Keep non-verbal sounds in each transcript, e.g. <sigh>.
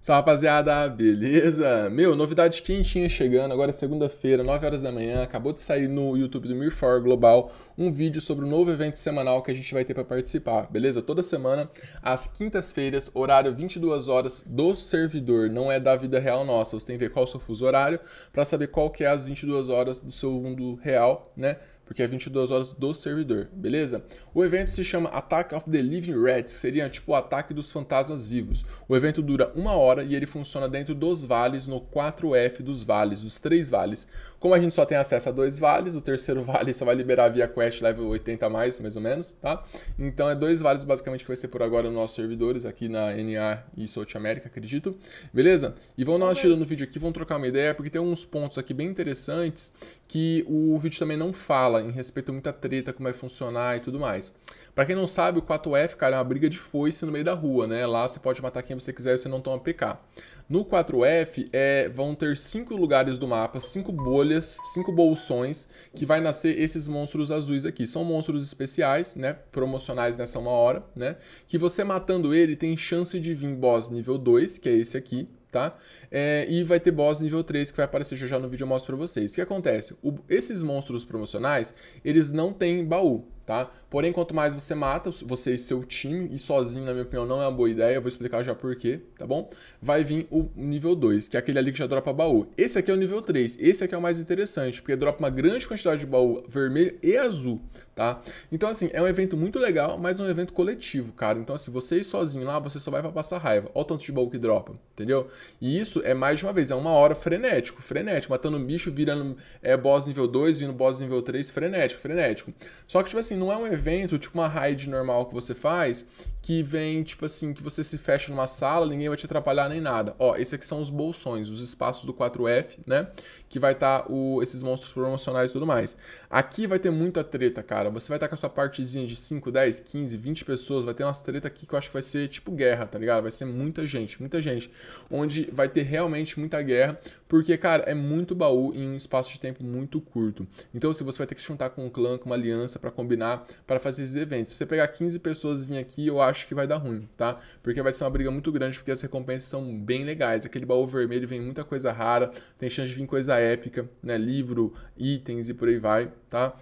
Salve rapaziada, beleza? Meu, novidade quentinha chegando, agora é segunda-feira, 9 horas da manhã, acabou de sair no YouTube do Mirfor Global um vídeo sobre o novo evento semanal que a gente vai ter para participar, beleza? Toda semana, às quintas-feiras, horário 22 horas do servidor, não é da vida real nossa. Você tem que ver qual é o seu fuso horário para saber qual que é as 22 horas do seu mundo real, né? porque é 22 horas do servidor, beleza? O evento se chama Attack of the Living Rats, seria tipo o ataque dos fantasmas vivos. O evento dura uma hora e ele funciona dentro dos vales, no 4F dos vales, dos três vales. Como a gente só tem acesso a dois vales, o terceiro <laughs> vale só vai liberar via quest level 80 a mais, mais ou menos, tá? Então é dois vales basicamente que vai ser por agora nos nossos servidores, aqui na NA e South America, acredito, beleza? E vão dar uma assistida no vídeo aqui, vão trocar uma ideia, porque tem uns pontos aqui bem interessantes que o vídeo também não fala em respeito a muita treta, como vai funcionar e tudo mais. Para quem não sabe, o 4F, cara, é uma briga de foice no meio da rua, né? Lá você pode matar quem você quiser e você não toma PK. No 4F, é, vão ter cinco lugares do mapa, cinco bolhas, cinco bolsões, que vai nascer esses monstros azuis aqui. São monstros especiais, né? Promocionais nessa uma hora, né? Que você matando ele tem chance de vir boss nível 2, que é esse aqui, tá? É, e vai ter boss nível 3 que vai aparecer já já no vídeo, eu mostro pra vocês. O que acontece? O, esses monstros promocionais, eles não têm baú, tá? Porém, quanto mais você mata, você e seu time, e sozinho, na minha opinião, não é uma boa ideia, vou explicar já por quê, tá bom? Vai vir o nível 2, que é aquele ali que já dropa baú. Esse aqui é o nível 3, esse aqui é o mais interessante, porque dropa uma grande quantidade de baú vermelho e azul, tá? Então, assim, é um evento muito legal, mas é um evento coletivo, cara. Então, assim, você e sozinho lá, você só vai pra passar raiva. Olha o tanto de baú que dropa, entendeu? E isso é mais de uma vez, é uma hora frenético, frenético, matando um bicho, virando é, boss nível 2, vindo boss nível 3, frenético, frenético. Só que, tipo assim, não é um evento, tipo uma raid normal que você faz, que vem, tipo assim, que você se fecha numa sala, ninguém vai te atrapalhar nem nada. Ó, esse aqui são os bolsões, os espaços do 4F, né? Que vai estar tá esses monstros promocionais e tudo mais. Aqui vai ter muita treta, cara. Você vai estar tá com essa partezinha de 5, 10, 15, 20 pessoas, vai ter umas treta aqui que eu acho que vai ser tipo guerra, tá ligado? Vai ser muita gente, muita gente. Onde vai ter realmente muita guerra, porque, cara, é muito baú em um espaço de tempo muito curto. Então, se você vai ter que se juntar com um clã, com uma aliança para combinar para fazer esses eventos. Se você pegar 15 pessoas e vir aqui, eu acho que vai dar ruim, tá? Porque vai ser uma briga muito grande, porque as recompensas são bem legais. Aquele baú vermelho vem muita coisa rara, tem chance de vir coisa épica, né? Livro, itens e por aí vai, tá?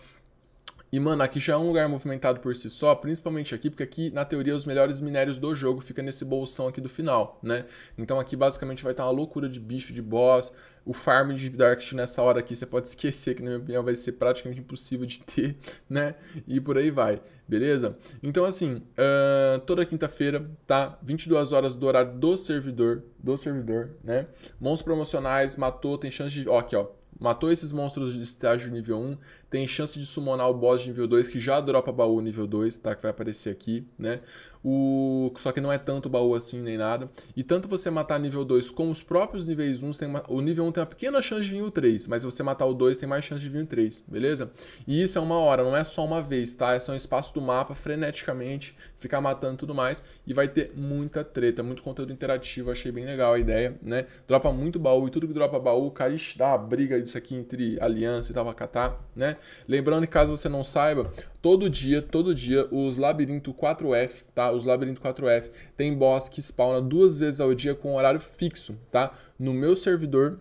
E, mano, aqui já é um lugar movimentado por si só, principalmente aqui, porque aqui, na teoria, os melhores minérios do jogo fica nesse bolsão aqui do final, né? Então aqui basicamente vai estar uma loucura de bicho, de boss. O farm de Darkest nessa hora aqui, você pode <laughs> esquecer que, na minha opinião, vai ser praticamente impossível de ter, <laughs> né? E por aí vai, beleza? Então, assim, uh, toda quinta-feira, tá? 22 horas do horário do servidor, do servidor, né? Mons promocionais, matou, tem chance de... Ó, aqui, ó, Matou esses monstros de estágio nível 1, tem chance de summonar o boss de nível 2, que já dropa baú nível 2, tá? Que vai aparecer aqui, né? O... Só que não é tanto baú assim nem nada. E tanto você matar nível 2 como os próprios níveis 1, tem uma... o nível 1 tem uma pequena chance de vir o 3, mas se você matar o 2 tem mais chance de vir o 3, beleza? E isso é uma hora, não é só uma vez, tá? É um espaço do mapa freneticamente, ficar matando tudo mais, e vai ter muita treta, muito conteúdo interativo, achei bem legal a ideia, né? Dropa muito baú e tudo que dropa baú, cai, dá briga diferença aqui entre Aliança e Tawakatá, né? Lembrando que caso você não saiba, todo dia, todo dia, os Labirinto 4F, tá? Os Labirinto 4F tem boss que spawna duas vezes ao dia com horário fixo, tá? No meu servidor,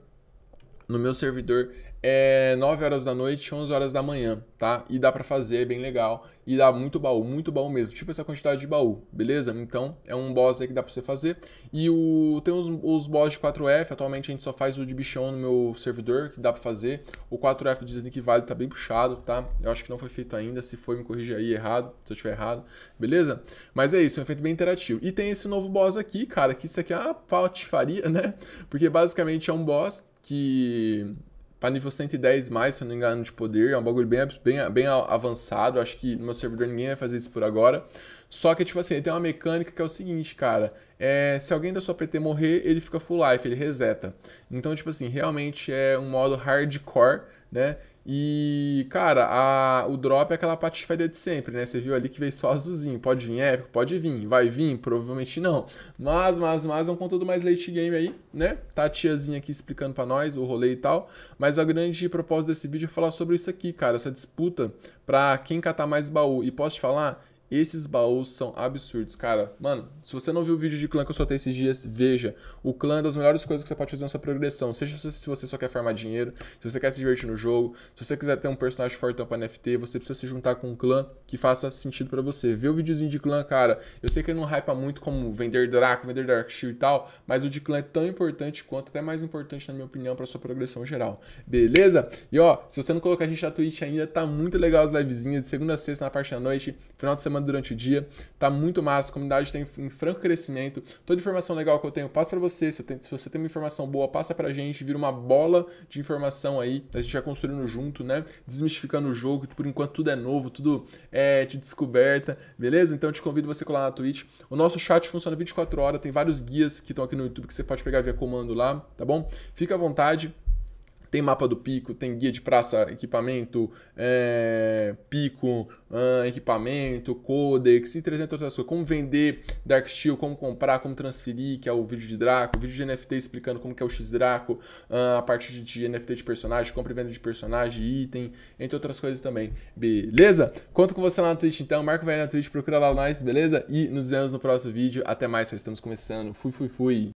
no meu servidor é 9 horas da noite, 11 horas da manhã, tá? E dá para fazer, é bem legal. E dá muito baú, muito baú mesmo. Tipo essa quantidade de baú, beleza? Então, é um boss aí que dá pra você fazer. E o tem os, os boss de 4F, atualmente a gente só faz o de bichão no meu servidor, que dá pra fazer. O 4F de que vale, tá bem puxado, tá? Eu acho que não foi feito ainda, se foi me corrija aí errado, se eu estiver errado, beleza? Mas é isso, é um efeito bem interativo. E tem esse novo boss aqui, cara, que isso aqui é uma patifaria, <laughs> né? Porque basicamente é um boss que pra nível 110 mais, se eu não me engano, de poder. É um bagulho bem, bem, bem avançado. Acho que no meu servidor ninguém vai fazer isso por agora. Só que, tipo assim, tem uma mecânica que é o seguinte, cara. É, se alguém da sua PT morrer, ele fica full life, ele reseta. Então, tipo assim, realmente é um modo hardcore, né? E, cara, a, o drop é aquela patifaria de sempre, né? Você viu ali que veio só azulzinho. Pode vir épico? Pode vir. Vai vir? Provavelmente não. Mas, mas, mas, é um conteúdo mais late game aí, né? Tá a tiazinha aqui explicando para nós o rolê e tal. Mas a grande propósito desse vídeo é falar sobre isso aqui, cara. Essa disputa pra quem catar mais baú. E posso te falar, esses baús são absurdos, cara. Mano, se você não viu o vídeo de clã que eu soltei esses dias, veja. O clã é das melhores coisas que você pode fazer na sua progressão. Seja se você só quer farmar dinheiro, se você quer se divertir no jogo, se você quiser ter um personagem forte pra NFT, você precisa se juntar com um clã que faça sentido para você. Vê o videozinho de clã, cara. Eu sei que ele não hypa muito como vender Draco, vender Dark Shield e tal, mas o de clã é tão importante quanto, até mais importante, na minha opinião, pra sua progressão geral. Beleza? E ó, se você não colocar a gente na Twitch ainda, tá muito legal as livezinhas de segunda a sexta na parte da noite, final de semana durante o dia. Tá muito massa, a comunidade tem tá em, franco crescimento. Toda informação legal que eu tenho, passo para você. Se, tenho, se, você tem uma informação boa, passa para a gente, vira uma bola de informação aí. A gente vai construindo junto, né? Desmistificando o jogo, por enquanto tudo é novo, tudo é de descoberta, beleza? Então eu te convido você colar na Twitch. O nosso chat funciona 24 horas, tem vários guias que estão aqui no YouTube que você pode pegar via comando lá, tá bom? Fica à vontade tem mapa do pico, tem guia de praça, equipamento, é, pico, uh, equipamento, codex e 300 outras coisas. Como vender Dark Steel, como comprar, como transferir, que é o vídeo de Draco, vídeo de NFT explicando como que é o X-Draco, uh, a parte de, de NFT de personagem, compra e venda de personagem, item, entre outras coisas também. Beleza? Conto com você lá na Twitch então, marca vai na Twitch, procura lá nós, beleza? E nos vemos no próximo vídeo. Até mais, só estamos começando. Fui, fui, fui.